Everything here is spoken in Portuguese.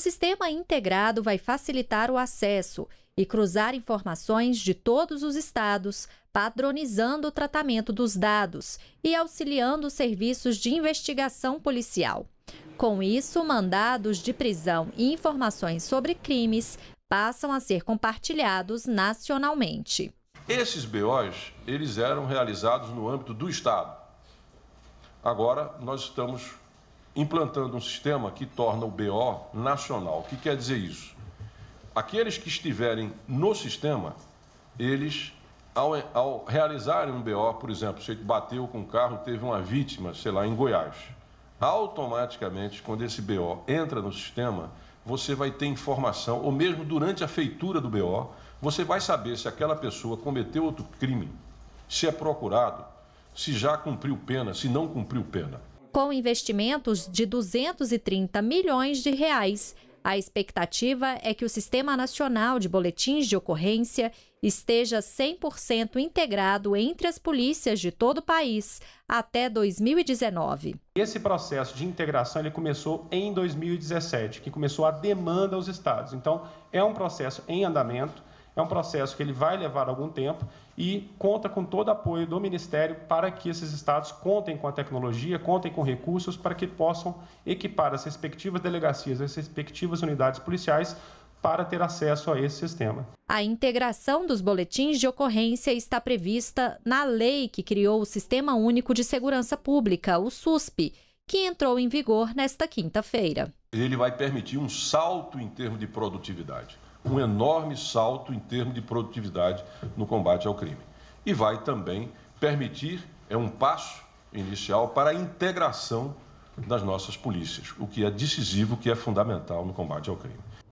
sistema integrado vai facilitar o acesso e cruzar informações de todos os estados, padronizando o tratamento dos dados e auxiliando os serviços de investigação policial. Com isso, mandados de prisão e informações sobre crimes passam a ser compartilhados nacionalmente. Esses BOs, eles eram realizados no âmbito do Estado. Agora, nós estamos implantando um sistema que torna o BO nacional. O que quer dizer isso? Aqueles que estiverem no sistema, eles, ao, ao realizarem um BO, por exemplo, se bateu com um carro, teve uma vítima, sei lá, em Goiás, automaticamente, quando esse BO entra no sistema, você vai ter informação, ou mesmo durante a feitura do BO, você vai saber se aquela pessoa cometeu outro crime, se é procurado, se já cumpriu pena, se não cumpriu pena. Com investimentos de 230 milhões de reais, a expectativa é que o Sistema Nacional de Boletins de Ocorrência esteja 100% integrado entre as polícias de todo o país até 2019. Esse processo de integração ele começou em 2017, que começou a demanda aos estados. Então, é um processo em andamento é um processo que ele vai levar algum tempo e conta com todo o apoio do Ministério para que esses estados contem com a tecnologia, contem com recursos para que possam equipar as respectivas delegacias, as respectivas unidades policiais para ter acesso a esse sistema. A integração dos boletins de ocorrência está prevista na lei que criou o Sistema Único de Segurança Pública, o SUSP, que entrou em vigor nesta quinta-feira ele vai permitir um salto em termos de produtividade, um enorme salto em termos de produtividade no combate ao crime. E vai também permitir, é um passo inicial para a integração das nossas polícias, o que é decisivo, o que é fundamental no combate ao crime.